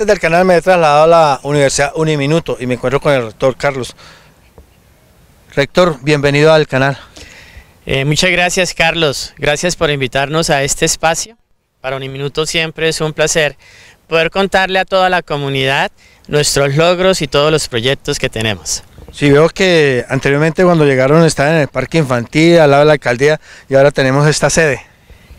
Antes del canal me he trasladado a la Universidad Uniminuto y me encuentro con el rector Carlos. Rector, bienvenido al canal. Eh, muchas gracias Carlos, gracias por invitarnos a este espacio. Para Uniminuto siempre es un placer poder contarle a toda la comunidad nuestros logros y todos los proyectos que tenemos. Sí, veo que anteriormente cuando llegaron estaban en el parque infantil, al lado de la alcaldía y ahora tenemos esta sede.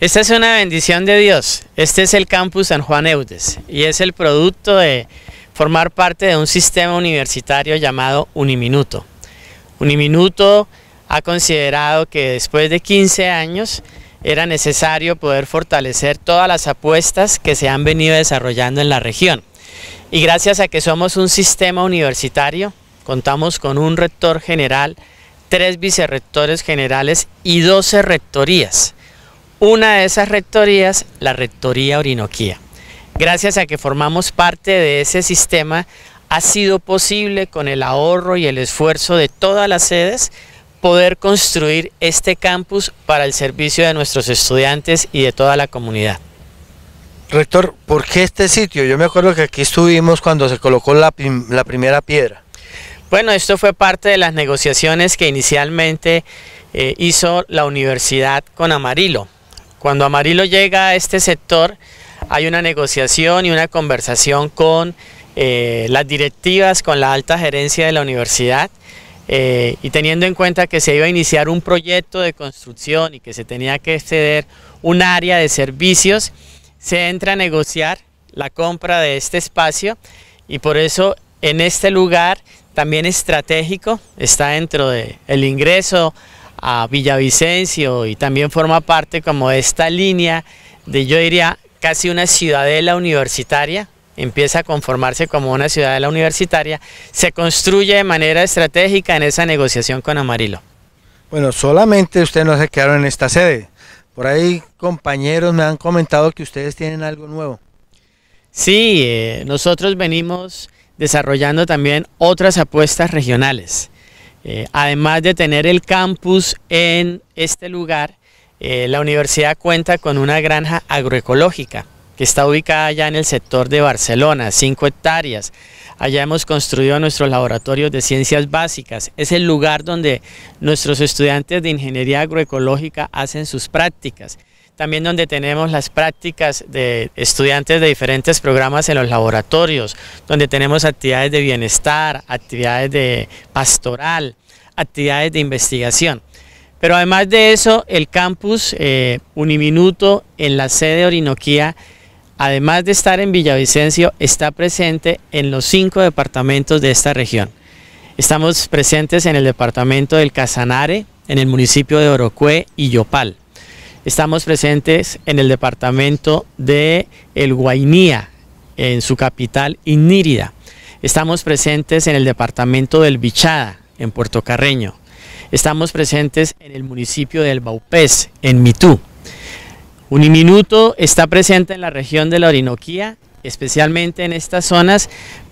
Esta es una bendición de Dios. Este es el campus San Juan Eudes y es el producto de formar parte de un sistema universitario llamado Uniminuto. Uniminuto ha considerado que después de 15 años era necesario poder fortalecer todas las apuestas que se han venido desarrollando en la región. Y gracias a que somos un sistema universitario, contamos con un rector general, tres vicerrectores generales y 12 rectorías una de esas rectorías, la Rectoría Orinoquía. Gracias a que formamos parte de ese sistema, ha sido posible con el ahorro y el esfuerzo de todas las sedes poder construir este campus para el servicio de nuestros estudiantes y de toda la comunidad. Rector, ¿por qué este sitio? Yo me acuerdo que aquí estuvimos cuando se colocó la, primera piedra. Bueno, esto fue parte de las negociaciones que inicialmente eh, hizo la universidad con Amarillo. Cuando Amarillo llega a este sector, hay una negociación y una conversación con eh, las directivas, con la alta gerencia de la universidad, eh, y teniendo en cuenta que se iba a iniciar un proyecto de construcción y que se tenía que ceder un área de servicios, se entra a negociar la compra de este espacio y por eso en este lugar también estratégico, está dentro del el ingreso a Villavicencio y también forma parte como de esta línea de yo diría casi una ciudadela universitaria, empieza a conformarse como una ciudadela universitaria, se construye de manera estratégica en esa negociación con Amarillo. Bueno, solamente ustedes no se quedaron en esta sede. Por ahí compañeros me han comentado que ustedes tienen algo nuevo. Sí, eh, nosotros venimos desarrollando también otras apuestas regionales. Eh, además de tener el campus en este lugar, eh, la universidad cuenta con una granja agroecológica que está ubicada allá en el sector de Barcelona, 5 hectáreas. Allá hemos construido nuestros laboratorios de ciencias básicas. Es el lugar donde nuestros estudiantes de ingeniería agroecológica hacen sus prácticas también donde tenemos las prácticas de estudiantes de diferentes programas en los laboratorios, donde tenemos actividades de bienestar, actividades de pastoral, actividades de investigación. Pero además de eso, el campus eh, Uniminuto en la sede de Orinoquía, además de estar en Villavicencio, está presente en los cinco departamentos de esta región. Estamos presentes en el departamento del Casanare, en el municipio de Orocue y Yopal. Estamos presentes en el departamento de El Guainía, en su capital Inírida. Estamos presentes en el departamento del Bichada, en Puerto Carreño. Estamos presentes en el municipio del Baupés, en Mitú. Uniminuto está presente en la región de la Orinoquía, especialmente en estas zonas,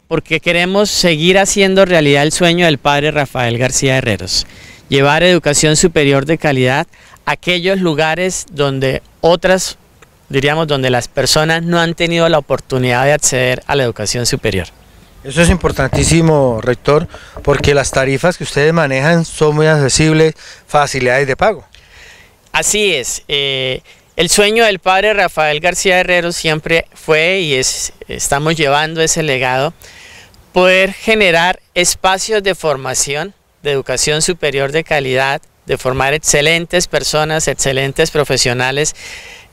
porque queremos seguir haciendo realidad el sueño del padre Rafael García Herreros, llevar educación superior de calidad aquellos lugares donde otras, diríamos, donde las personas no han tenido la oportunidad de acceder a la educación superior. Eso es importantísimo, rector, porque las tarifas que ustedes manejan son muy accesibles, facilidades de pago. Así es. Eh, el sueño del padre Rafael García Herrero siempre fue y es, estamos llevando ese legado, poder generar espacios de formación, de educación superior de calidad, de formar excelentes personas, excelentes profesionales,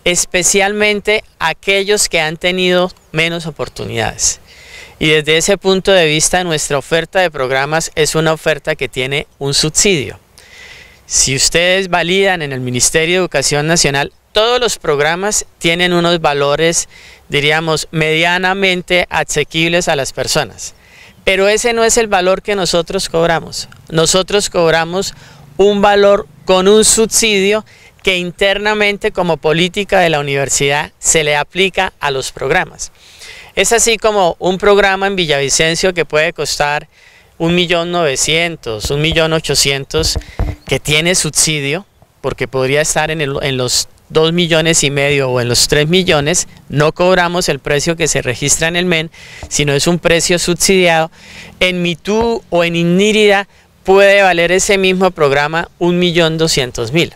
especialmente aquellos que han tenido menos oportunidades. Y desde ese punto de vista, nuestra oferta de programas es una oferta que tiene un subsidio. Si ustedes validan en el Ministerio de Educación Nacional, todos los programas tienen unos valores, diríamos, medianamente asequibles a las personas. Pero ese no es el valor que nosotros cobramos. Nosotros cobramos un valor con un subsidio que internamente como política de la universidad se le aplica a los programas. Es así como un programa en Villavicencio que puede costar 1.900.000, 1.800.000, que tiene subsidio, porque podría estar en, en los 2 millones y medio o en los tres millones, no cobramos el precio que se registra en el MEN, sino es un precio subsidiado. En mitú o en Inírida puede valer ese mismo programa 1.200.000,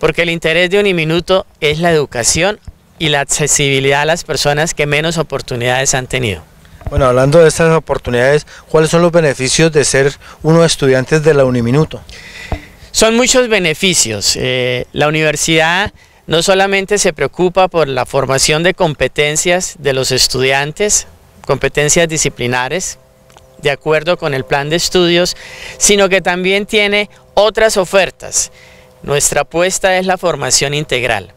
porque el interés de Uniminuto es la educación y la accesibilidad a las personas que menos oportunidades han tenido. Bueno, hablando de estas oportunidades, ¿cuáles son los beneficios de ser uno de estudiantes de la Uniminuto? Son muchos beneficios. Eh, la universidad no solamente se preocupa por la formación de competencias de los estudiantes, competencias disciplinares, de acuerdo con el plan de estudios, sino que también tiene otras ofertas. Nuestra apuesta es la formación integral.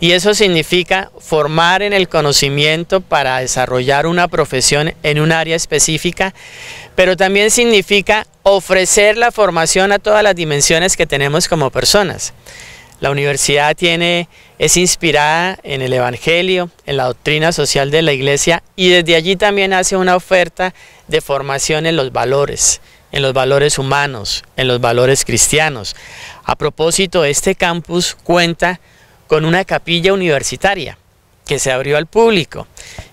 Y eso significa formar en el conocimiento para desarrollar una profesión en un área específica, pero también significa ofrecer la formación a todas las dimensiones que tenemos como personas. La universidad tiene, es inspirada en el Evangelio, en la doctrina social de la Iglesia y desde allí también hace una oferta de formación en los valores, en los valores humanos, en los valores cristianos. A propósito, este campus cuenta con una capilla universitaria que se abrió al público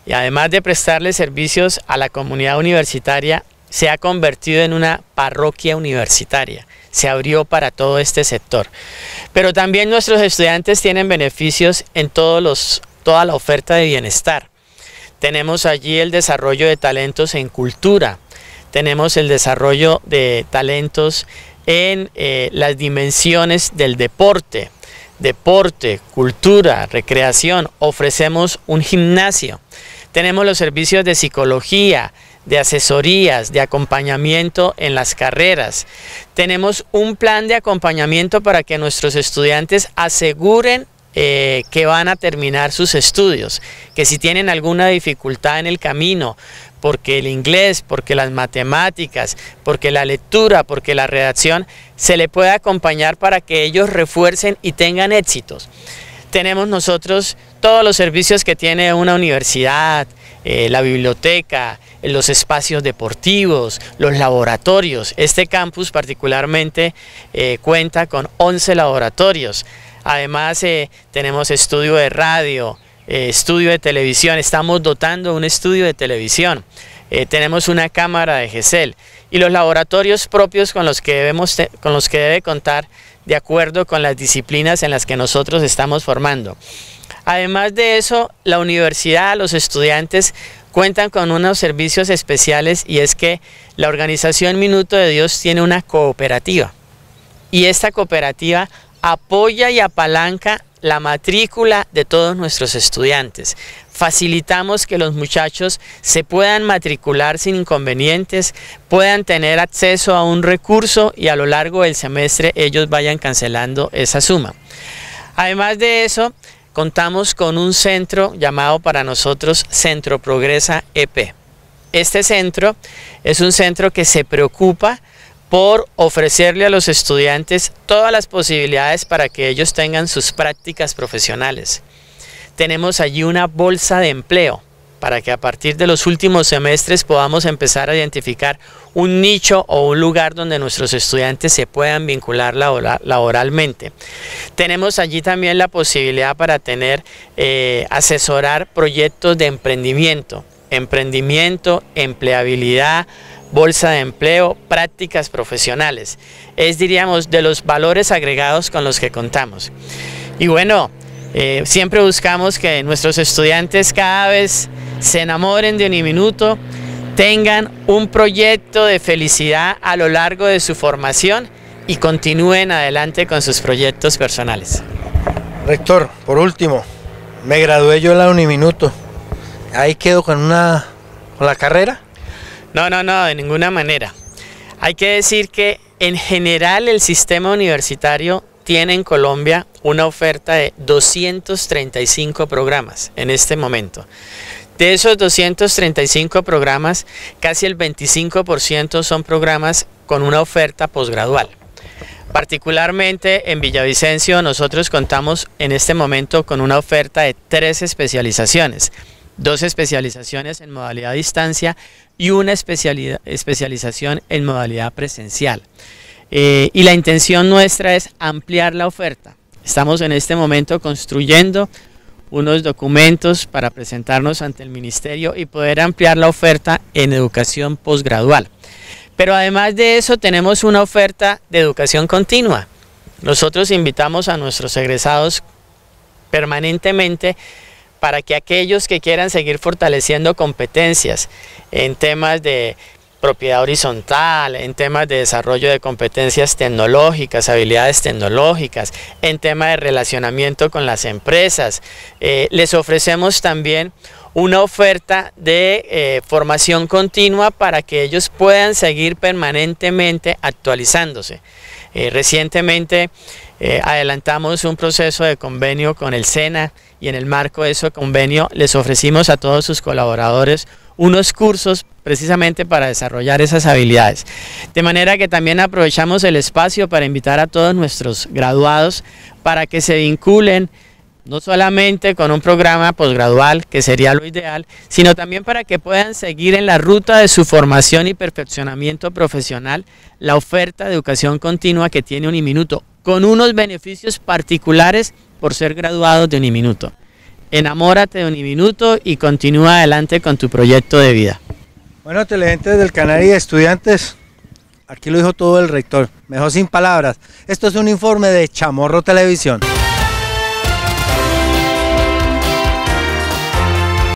y además de prestarle servicios a la comunidad universitaria, se ha convertido en una parroquia universitaria. Se abrió para todo este sector. Pero también nuestros estudiantes tienen beneficios en todos los, toda la oferta de bienestar. Tenemos allí el desarrollo de talentos en cultura, tenemos el desarrollo de talentos en eh, las dimensiones del deporte, deporte, cultura, recreación, ofrecemos un gimnasio, tenemos los servicios de psicología, de asesorías, de acompañamiento en las carreras. Tenemos un plan de acompañamiento para que nuestros estudiantes aseguren eh, que van a terminar sus estudios, que si tienen alguna dificultad en el camino, porque el inglés, porque las matemáticas, porque la lectura, porque la redacción, se le puede acompañar para que ellos refuercen y tengan éxitos. Tenemos nosotros todos los servicios que tiene una universidad, eh, la biblioteca, los espacios deportivos, los laboratorios. Este campus particularmente eh, cuenta con 11 laboratorios. Además, eh, tenemos estudio de radio, eh, estudio de televisión, estamos dotando un estudio de televisión. Eh, tenemos una cámara de GESEL y los laboratorios propios con los, que debemos con los que debe contar de acuerdo con las disciplinas en las que nosotros estamos formando. Además de eso, la universidad, los estudiantes cuentan con unos servicios especiales y es que la organización Minuto de Dios tiene una cooperativa y esta cooperativa apoya y apalanca la matrícula de todos nuestros estudiantes. Facilitamos que los muchachos se puedan matricular sin inconvenientes, puedan tener acceso a un recurso y a lo largo del semestre ellos vayan cancelando esa suma. Además de eso, contamos con un centro llamado para nosotros Centro Progresa EP. Este centro es un centro que se preocupa por ofrecerle a los estudiantes todas las posibilidades para que ellos tengan sus prácticas profesionales. Tenemos allí una bolsa de empleo para que a partir de los últimos semestres podamos empezar a identificar un nicho o un lugar donde nuestros estudiantes se puedan vincular laboralmente. Tenemos allí también la posibilidad para tener, eh, asesorar proyectos de emprendimiento, emprendimiento, empleabilidad, bolsa de empleo, prácticas profesionales. Es, diríamos, de los valores agregados con los que contamos. Y bueno, eh, siempre buscamos que nuestros estudiantes cada vez se enamoren de Uniminuto, tengan un proyecto de felicidad a lo largo de su formación y continúen adelante con sus proyectos personales. Rector, por último, me gradué yo en la Uniminuto. Ahí quedo con una con la carrera. No, no, no, de ninguna manera. Hay que decir que en general el sistema universitario tiene en Colombia una oferta de 235 programas en este momento. De esos 235 programas, casi el 25% son programas con una oferta posgradual. Particularmente en Villavicencio nosotros contamos en este momento con una oferta de tres especializaciones. Dos especializaciones en modalidad a distancia, y una especialización en modalidad presencial. Eh, y la intención nuestra es ampliar la oferta. Estamos en este momento construyendo unos documentos para presentarnos ante el ministerio y poder ampliar la oferta en educación posgradual. Pero además de eso tenemos una oferta de educación continua. Nosotros invitamos a nuestros egresados permanentemente para que aquellos que quieran seguir fortaleciendo competencias en temas de propiedad horizontal, en temas de desarrollo de competencias tecnológicas, habilidades tecnológicas, en temas de relacionamiento con las empresas. Eh, les ofrecemos también una oferta de eh, formación continua para que ellos puedan seguir permanentemente actualizándose. Eh, recientemente eh, adelantamos un proceso de convenio con el SENA y en el marco de ese convenio les ofrecimos a todos sus colaboradores unos cursos precisamente para desarrollar esas habilidades. De manera que también aprovechamos el espacio para invitar a todos nuestros graduados para que se vinculen no solamente con un programa posgradual, que sería lo ideal, sino también para que puedan seguir en la ruta de su formación y perfeccionamiento profesional la oferta de educación continua que tiene Uniminuto, con unos beneficios particulares por ser graduados de Uniminuto. Enamórate de Uniminuto y continúa adelante con tu proyecto de vida. Bueno, televidentes del canal y estudiantes, aquí lo dijo todo el rector, mejor sin palabras. Esto es un informe de Chamorro Televisión.